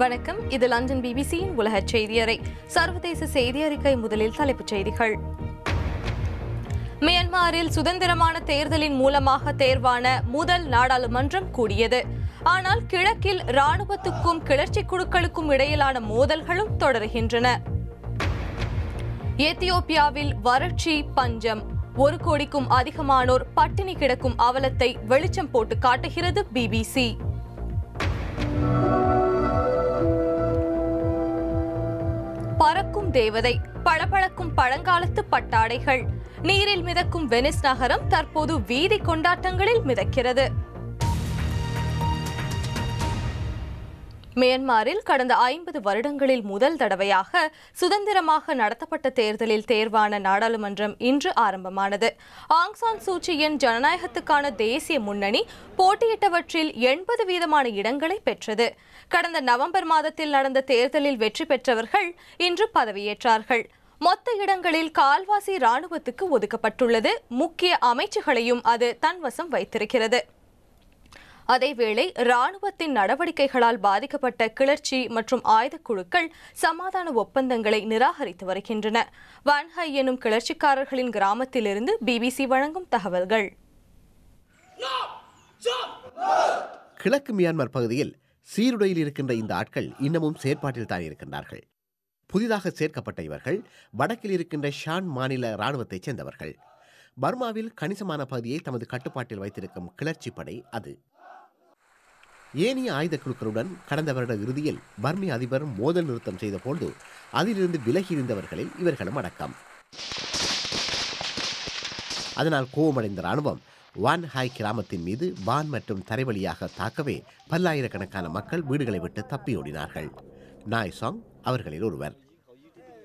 வணக்கம் இது லண்டன் பிபிசியின் உலக செய்தியறை சர்வதேச செய்தி அறிக்கை முதலில் தலைப்புச் செய்திகள் மியன்மாரில் சுதந்திரமான தேர்தலின் மூலமாக தேர்வான முதல் நாடாளுமன்றம் கூடியது ஆனால் கிழக்கில் ராணுவத்துக்கும் கிளர்ச்சி குழுக்களுக்கும் இடையிலான மோதல்களும் தொடர்கின்றன எத்தியோப்பியாவில் வறட்சி பஞ்சம் ஒரு கோடிக்கும் அதிகமானோர் பட்டினி கிடக்கும் அவலத்தை வெளிச்சம் போட்டு காட்டுகிறது பிபிசி பறக்கும் தேவதை பளபளக்கும் பழங்காலத்து பட்டாடைகள் நீரில் மிதக்கும் வெனிஸ் நகரம் தற்போது வீதி கொண்டாட்டங்களில் மிதக்கிறது மியன்மாரில் கடந்த ஐம்பது வருடங்களில் முதல் தடவையாக சுதந்திரமாக நடத்தப்பட்ட தேர்தலில் தேர்வான நாடாளுமன்றம் இன்று ஆரம்பமானது ஆங்சான் சூச்சியின் ஜனநாயகத்துக்கான தேசிய முன்னணி போட்டியிட்டவற்றில் எண்பது வீதமான இடங்களை பெற்றது கடந்த நவம்பர் மாதத்தில் நடந்த தேர்தலில் வெற்றி பெற்றவர்கள் இன்று பதவியேற்றார்கள் மொத்த இடங்களில் கால்வாசி ராணுவத்துக்கு ஒதுக்கப்பட்டுள்ளது முக்கிய அமைச்சுகளையும் அது தன்வசம் வைத்திருக்கிறது அதேவேளை ராணுவத்தின் நடவடிக்கைகளால் பாதிக்கப்பட்ட கிளர்ச்சி மற்றும் ஆயுதக் குழுக்கள் சமாதான ஒப்பந்தங்களை நிராகரித்து வருகின்றன வான்ஹை எனும் கிளர்ச்சிக்காரர்களின் கிராமத்திலிருந்து பிபிசி வழங்கும் தகவல்கள் கிழக்கு மியான்மர் பகுதியில் சீருடையில் இருக்கின்ற இந்த ஆட்கள் இன்னமும் செயற்பாட்டில் தான் இருக்கின்றார்கள் புதிதாக சேர்க்கப்பட்ட இவர்கள் வடக்கில் இருக்கின்ற ஷான் மாநில இராணுவத்தைச் சேர்ந்தவர்கள் பர்மாவில் கணிசமான பகுதியை தமது கட்டுப்பாட்டில் வைத்திருக்கும் கிளர்ச்சி படை அது ஏனைய ஆயுத குழுக்களுடன் கடந்த வருட இறுதியில் பர்மி அதிபர் மோதல் நிறுத்தம் செய்த செய்தபோது அதிலிருந்து விலகி இருந்தவர்களில் இவர்களும் அடக்கம் அதனால் கோபமடைந்த ராணுவம் வான் ஹாய் கிராமத்தின் மீது வான் மற்றும் தரைவழியாக தாக்கவே பல்லாயிரக்கணக்கான மக்கள் வீடுகளை விட்டு தப்பியோடினார்கள் நாய் சாங் அவர்களில் ஒருவர்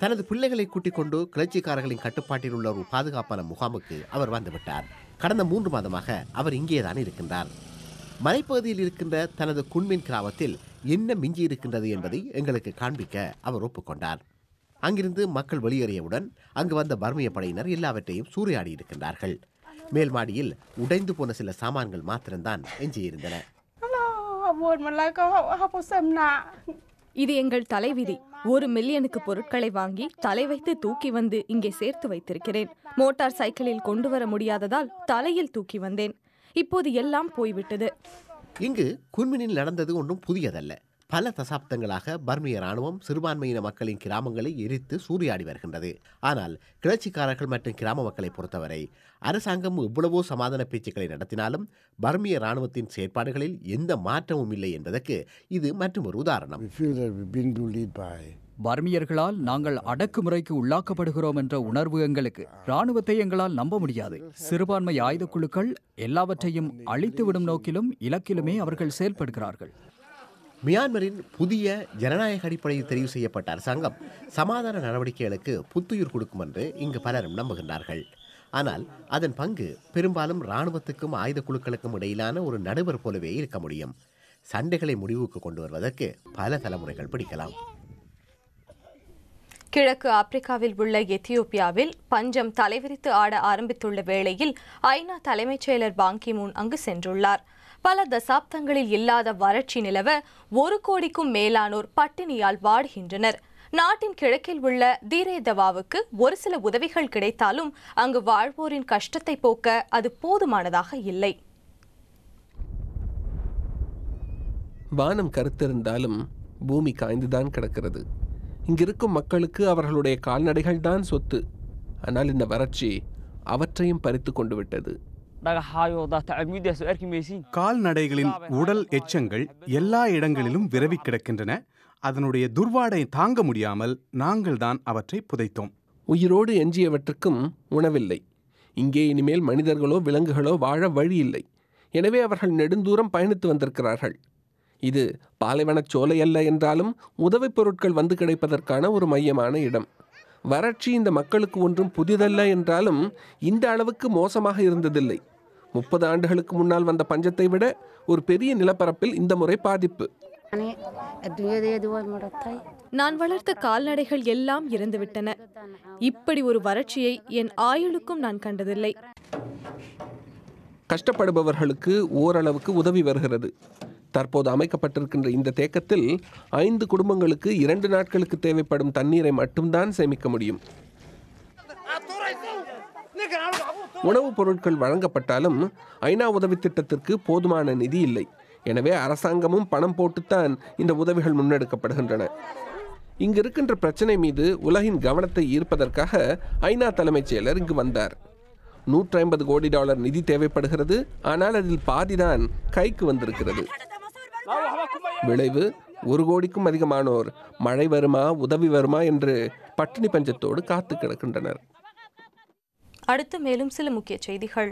தனது பிள்ளைகளை கூட்டிக் கொண்டு கிளர்ச்சிக்காரர்களின் கட்டுப்பாட்டில் உள்ள ஒரு பாதுகாப்பான முகாமுக்கு அவர் வந்துவிட்டார் கடந்த மூன்று மாதமாக அவர் இங்கேதான் இருக்கின்றார் மலைப்பகுதியில் இருக்கின்ற தனது குன்மின் கிராமத்தில் என்ன மிஞ்சி இருக்கின்றது என்பதை எங்களுக்கு காண்பிக்க அவர் ஒப்புக்கொண்டார் அங்கிருந்து மக்கள் வெளியேறியவுடன் அங்கு வந்த பர்மிய படையினர் எல்லாவற்றையும் சூறையாடி இருக்கின்றார்கள் மேல் மாடியில் உடைந்து போன சில சாமான்கள் மாத்திரம்தான் எஞ்சியிருந்தன இது எங்கள் தலைவிதி ஒரு மில்லியனுக்கு பொருட்களை வாங்கி தலை வைத்து தூக்கி வந்து இங்கே சேர்த்து வைத்திருக்கிறேன் மோட்டார் சைக்கிளில் கொண்டு வர முடியாததால் தலையில் தூக்கி வந்தேன் இப்போது எல்லாம் போய்விட்டது இங்கு குன்மினில் நடந்தது ஒன்றும் புதியதல்ல பல தசாப்தங்களாக பர்மிய ராணுவம் சிறுபான்மையின மக்களின் கிராமங்களை எரித்து சூறையாடி வருகின்றது ஆனால் கிளர்ச்சிக்காரர்கள் மற்றும் கிராம மக்களை பொறுத்தவரை அரசாங்கம் எவ்வளவோ சமாதான பேச்சுக்களை நடத்தினாலும் பர்மிய ராணுவத்தின் செயற்பாடுகளில் எந்த மாற்றமும் இல்லை என்பதற்கு இது மற்றும் ஒரு உதாரணம் பர்மியர்களால் நாங்கள் அடக்குமுறைக்கு உள்ளாக்கப்படுகிறோம் என்ற உணர்வு எங்களுக்கு ராணுவத்தை எங்களால் நம்ப முடியாது சிறுபான்மை ஆயுத குழுக்கள் எல்லாவற்றையும் அழித்துவிடும் நோக்கிலும் இலக்கிலுமே அவர்கள் செயல்படுகிறார்கள் மியான்மரின் புதிய ஜனநாயக அடிப்படையில் தெரிவு செய்யப்பட்ட அரசாங்கம் சமாதான நடவடிக்கைகளுக்கு புத்துயிர் கொடுக்கும் என்று இங்கு பலரும் நம்புகின்றார்கள் ஆனால் அதன் பங்கு பெரும்பாலும் இராணுவத்துக்கும் ஆயுத குழுக்களுக்கும் இடையிலான ஒரு நடுவர் போலவே இருக்க முடியும் சண்டைகளை முடிவுக்கு கொண்டு வருவதற்கு பல தலைமுறைகள் பிடிக்கலாம் கிழக்கு ஆப்பிரிக்காவில் உள்ள எத்தியோப்பியாவில் பஞ்சம் தலைவிரித்து ஆட ஆரம்பித்துள்ள வேளையில் ஐநா தலைமைச் செயலர் பாங்கிமூன் அங்கு சென்றுள்ளார் பல தசாப்தங்களில் இல்லாத வறட்சி நிலவ ஒரு கோடிக்கும் மேலானோர் பட்டினியால் வாடுகின்றனர் நாட்டின் கிழக்கில் உள்ள தீரேதவாவுக்கு ஒரு சில உதவிகள் கிடைத்தாலும் அங்கு வாழ்வோரின் கஷ்டத்தை போக்க அது போதுமானதாக இல்லை வானம் கருத்திருந்தாலும் பூமி காய்ந்துதான் கிடக்கிறது இங்கிருக்கும் மக்களுக்கு அவர்களுடைய கால்நடைகள் தான் சொத்து ஆனால் இந்த வறட்சி அவற்றையும் பறித்து கொண்டு விட்டது கால்நடைகளின் உடல் எச்சங்கள் எல்லா இடங்களிலும் விரவி கிடக்கின்றன அதனுடைய துர்வாடை தாங்க முடியாமல் நாங்கள் தான் அவற்றை புதைத்தோம் உயிரோடு எஞ்சியவற்றுக்கும் உணவில்லை இங்கே இனிமேல் மனிதர்களோ விலங்குகளோ வாழ வழி இல்லை எனவே அவர்கள் நெடுந்தூரம் பயணித்து வந்திருக்கிறார்கள் இது பாலைவனச் சோலை அல்ல என்றாலும் உதவிப் பொருட்கள் வந்து கிடைப்பதற்கான ஒரு மையமான இடம் வறட்சி இந்த மக்களுக்கு ஒன்றும் புதிதல்ல என்றாலும் இந்த அளவுக்கு மோசமாக இருந்ததில்லை முப்பது ஆண்டுகளுக்கு முன்னால் வந்த பஞ்சத்தை விட ஒரு பெரிய நிலப்பரப்பில் இந்த முறை பாதிப்பு நான் வளர்த்த கால்நடைகள் எல்லாம் இறந்துவிட்டன இப்படி ஒரு வறட்சியை என் ஆயுளுக்கும் நான் கண்டதில்லை கஷ்டப்படுபவர்களுக்கு ஓரளவுக்கு உதவி வருகிறது தற்போது அமைக்கப்பட்டிருக்கின்ற இந்த தேக்கத்தில் ஐந்து குடும்பங்களுக்கு இரண்டு நாட்களுக்கு தேவைப்படும் தண்ணீரை மட்டும்தான் சேமிக்க முடியும் உணவுப் பொருட்கள் வழங்கப்பட்டாலும் ஐநா உதவி திட்டத்திற்கு போதுமான நிதி இல்லை எனவே அரசாங்கமும் பணம் போட்டுத்தான் இந்த உதவிகள் முன்னெடுக்கப்படுகின்றன இங்கு இருக்கின்ற பிரச்சனை மீது உலகின் கவனத்தை ஈர்ப்பதற்காக ஐநா தலைமைச் செயலர் இங்கு வந்தார் நூற்றி ஐம்பது கோடி டாலர் நிதி தேவைப்படுகிறது ஆனால் அதில் பாதிதான் கைக்கு வந்திருக்கிறது விளைவு ஒரு கோடிக்கும் அதிகமானோர் மழை வருமா உதவி வருமா என்று பட்டினி பஞ்சத்தோடு காத்து கிடக்கின்றனர் அடுத்து மேலும் சில முக்கிய செய்திகள்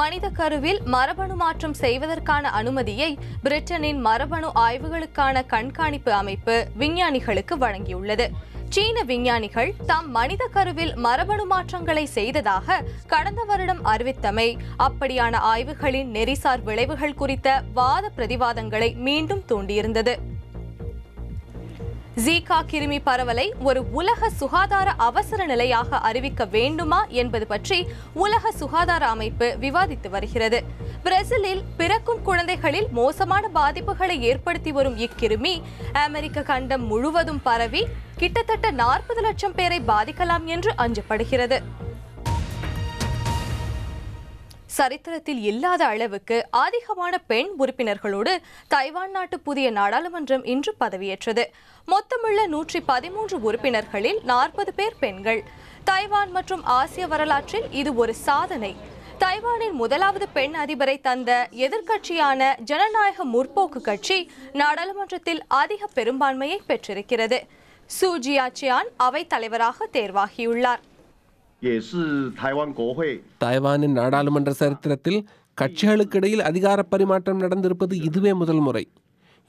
மனித கருவில் மரபணு மாற்றம் செய்வதற்கான அனுமதியை பிரிட்டனின் மரபணு ஆய்வுகளுக்கான கண்காணிப்பு அமைப்பு விஞ்ஞானிகளுக்கு வழங்கியுள்ளது சீன விஞ்ஞானிகள் தாம் மனித கருவில் மரபணு மாற்றங்களை செய்ததாக கடந்த வருடம் அறிவித்தமை அப்படியான ஆய்வுகளின் நெறிசார் விளைவுகள் குறித்த வாத பிரதிவாதங்களை மீண்டும் தூண்டியிருந்தது ஜீகா கிருமி பரவலை ஒரு உலக சுகாதார அவசர நிலையாக அறிவிக்க வேண்டுமா என்பது பற்றி உலக சுகாதார அமைப்பு விவாதித்து வருகிறது பிரேசிலில் பிறக்கும் குழந்தைகளில் மோசமான பாதிப்புகளை ஏற்படுத்தி வரும் இக்கிருமி அமெரிக்க கண்டம் முழுவதும் பரவி கிட்டத்தட்ட நாற்பது லட்சம் பேரை பாதிக்கலாம் என்று அஞ்சப்படுகிறது சரித்திரத்தில் இல்லாத அளவுக்கு அதிகமான பெண் உறுப்பினர்களோடு தைவான் நாட்டு புதிய நாடாளுமன்றம் இன்று பதவியேற்றது மொத்தமுள்ள நூற்றி பதிமூன்று உறுப்பினர்களில் நாற்பது பேர் பெண்கள் தைவான் மற்றும் ஆசிய வரலாற்றில் இது ஒரு சாதனை தைவானின் முதலாவது பெண் அதிபரை தந்த எதிர்க்கட்சியான ஜனநாயக முற்போக்கு கட்சி நாடாளுமன்றத்தில் அதிக பெரும்பான்மையை பெற்றிருக்கிறது சூஜியா சியான் அவை தலைவராக தேர்வாகியுள்ளார் தாய்வானின் நாடாளுமன்ற சரித்திரத்தில் கட்சிகளுக்கிடையில் அதிகார பரிமாற்றம் நடந்திருப்பது இதுவே முதல் முறை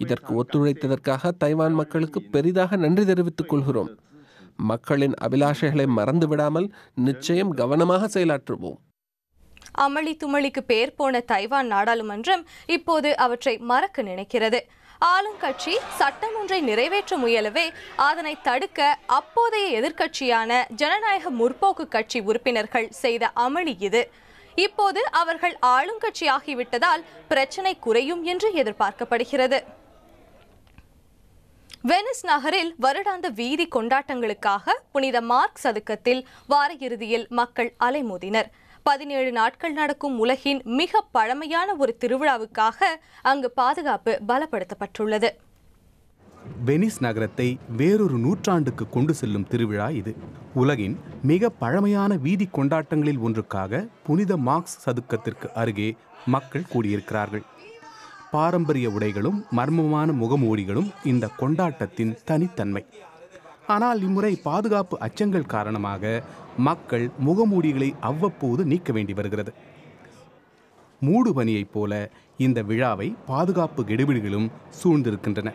இதற்கு ஒத்துழைத்ததற்காக தைவான் மக்களுக்கு பெரிதாக நன்றி தெரிவித்துக் கொள்கிறோம் மக்களின் அபிலாஷைகளை மறந்து விடாமல் நிச்சயம் கவனமாக செயலாற்றுவோம் அமளி துமளிக்கு பேர் போன தைவான் நாடாளுமன்றம் இப்போது அவற்றை மறக்க நினைக்கிறது ஆளுங்கட்சி சட்டம் ஒன்றை நிறைவேற்ற முயலவே அதனை தடுக்க அப்போதைய எதிர்க்கட்சியான ஜனநாயக முற்போக்கு கட்சி உறுப்பினர்கள் செய்த அமளி இது இப்போது அவர்கள் ஆகிவிட்டதால் பிரச்சனை குறையும் என்று எதிர்பார்க்கப்படுகிறது வெனிஸ் நகரில் வருடாந்த வீதி கொண்டாட்டங்களுக்காக புனித மார்க் சதுக்கத்தில் வார இறுதியில் மக்கள் அலைமோதினர் பதினேழு நாட்கள் நடக்கும் உலகின் மிக பழமையான ஒரு திருவிழாவுக்காக அங்கு பாதுகாப்பு பலப்படுத்தப்பட்டுள்ளது வெனிஸ் நகரத்தை வேறொரு நூற்றாண்டுக்கு கொண்டு செல்லும் திருவிழா இது உலகின் மிக பழமையான வீதி கொண்டாட்டங்களில் ஒன்றுக்காக புனித மார்க்ஸ் சதுக்கத்திற்கு அருகே மக்கள் கூடியிருக்கிறார்கள் பாரம்பரிய உடைகளும் மர்மமான முகமூடிகளும் இந்த கொண்டாட்டத்தின் தனித்தன்மை ஆனால் இம்முறை பாதுகாப்பு அச்சங்கள் காரணமாக மக்கள் முகமூடிகளை அவ்வப்போது நீக்க வேண்டி வருகிறது பணியைப் போல இந்த விழாவை பாதுகாப்பு கெடுபிடிகளும் சூழ்ந்திருக்கின்றன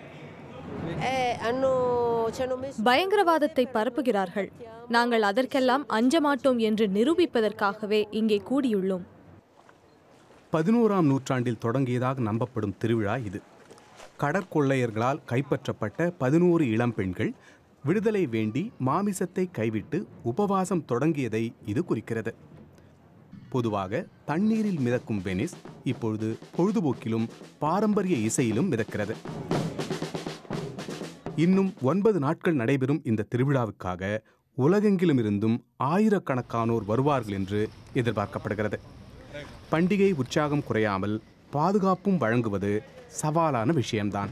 பயங்கரவாதத்தை பரப்புகிறார்கள் நாங்கள் அதற்கெல்லாம் அஞ்ச மாட்டோம் என்று நிரூபிப்பதற்காகவே இங்கே கூடியுள்ளோம் பதினோராம் நூற்றாண்டில் தொடங்கியதாக நம்பப்படும் திருவிழா இது கடற்கொள்ளையர்களால் கைப்பற்றப்பட்ட பதினோரு இளம் பெண்கள் விடுதலை வேண்டி மாமிசத்தை கைவிட்டு உபவாசம் தொடங்கியதை இது குறிக்கிறது பொதுவாக தண்ணீரில் மிதக்கும் வெனிஸ் இப்பொழுது பொழுதுபோக்கிலும் பாரம்பரிய இசையிலும் மிதக்கிறது இன்னும் ஒன்பது நாட்கள் நடைபெறும் இந்த திருவிழாவுக்காக உலகெங்கிலுமிருந்தும் ஆயிரக்கணக்கானோர் வருவார்கள் என்று எதிர்பார்க்கப்படுகிறது பண்டிகை உற்சாகம் குறையாமல் பாதுகாப்பும் வழங்குவது சவாலான விஷயம்தான்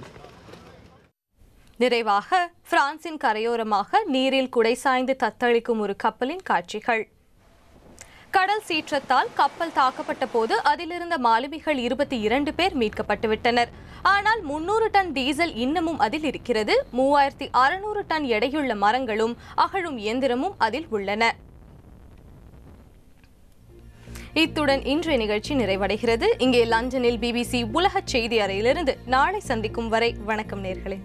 நிறைவாக பிரான்சின் கரையோரமாக நீரில் குடை சாய்ந்து தத்தளிக்கும் ஒரு கப்பலின் காட்சிகள் கடல் சீற்றத்தால் கப்பல் தாக்கப்பட்ட போது அதிலிருந்த மாலுமிகள் இருபத்தி இரண்டு பேர் மீட்கப்பட்டுவிட்டனர் ஆனால் முன்னூறு டன் டீசல் இன்னமும் அதில் இருக்கிறது மூவாயிரத்தி அறுநூறு டன் எடையுள்ள மரங்களும் அகழும் இயந்திரமும் அதில் உள்ளன இத்துடன் இன்றைய நிகழ்ச்சி நிறைவடைகிறது இங்கே லண்டனில் பிபிசி உலக செய்தி அறையிலிருந்து நாளை சந்திக்கும் வரை வணக்கம் நேர்களே